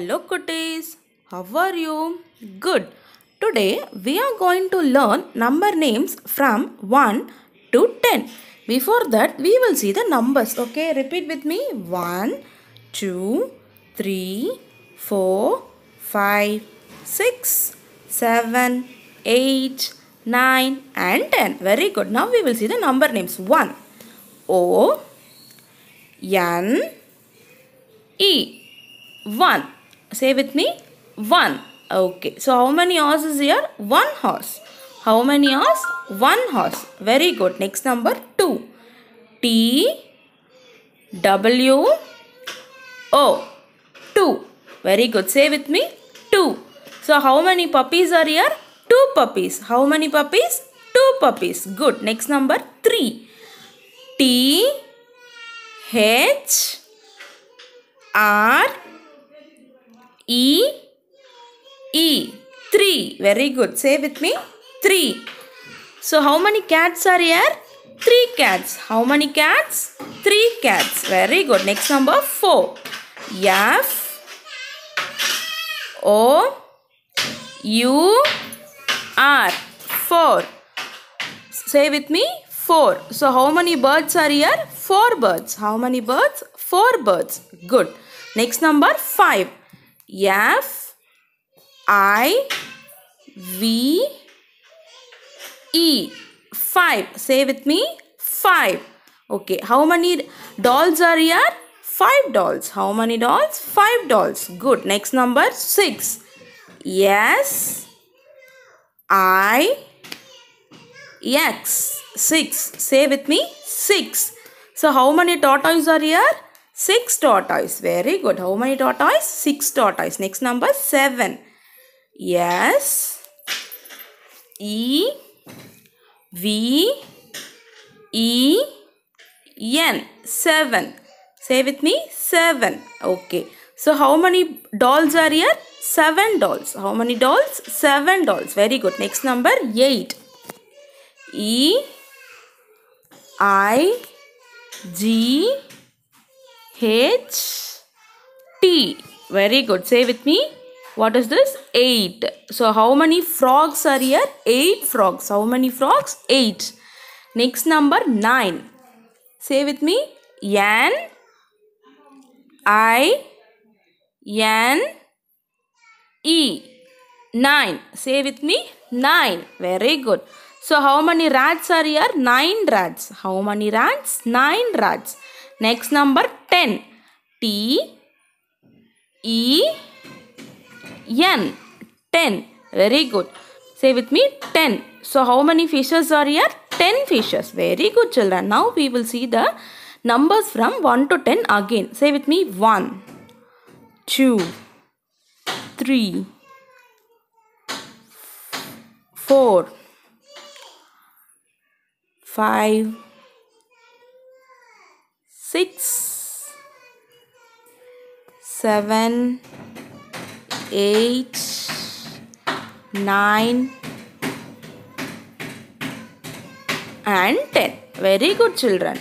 Hello cuties, how are you? Good. Today we are going to learn number names from 1 to 10. Before that we will see the numbers. Okay, repeat with me. 1, 2, 3, 4, 5, 6, 7, 8, 9 and 10. Very good. Now we will see the number names. 1, O, N, E. 1. Say with me, 1. Okay. So, how many horses here? 1 horse. How many horse? 1 horse. Very good. Next number 2. T W O. 2. Very good. Say with me, 2. So, how many puppies are here? 2 puppies. How many puppies? 2 puppies. Good. Next number 3. T H R E, E. Three. Very good. Say with me. Three. So how many cats are here? Three cats. How many cats? Three cats. Very good. Next number four. F. O. U. R. Four. Say with me. Four. So how many birds are here? Four birds. How many birds? Four birds. Good. Next number five. F I V E. Five. Say with me. Five. Okay. How many dolls are here? Five dolls. How many dolls? Five dolls. Good. Next number. Six. Yes. I. X. Six. Say with me. Six. So how many tortoises are here? Six tortoise. Very good. How many tortoise? Six tortoise. Next number seven. Yes. E. V. E. N. Seven. Say with me. Seven. Okay. So how many dolls are here? Seven dolls. How many dolls? Seven dolls. Very good. Next number eight. E. I. G. H T. Very good. Say with me. What is this? 8. So how many frogs are here? 8 frogs. How many frogs? 8. Next number 9. Say with me. E. 9. Say with me. 9. Very good. So how many rats are here? 9 rats. How many rats? 9 rats. Next number 10. T E N. 10. Very good. Say with me 10. So how many fishes are here? 10 fishes. Very good children. Now we will see the numbers from 1 to 10 again. Say with me 1, 2, 3, 4, 5, seven, eight, nine, and 10. Very good children.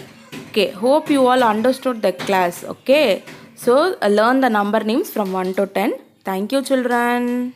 Okay, hope you all understood the class. Okay, so learn the number names from 1 to 10. Thank you children.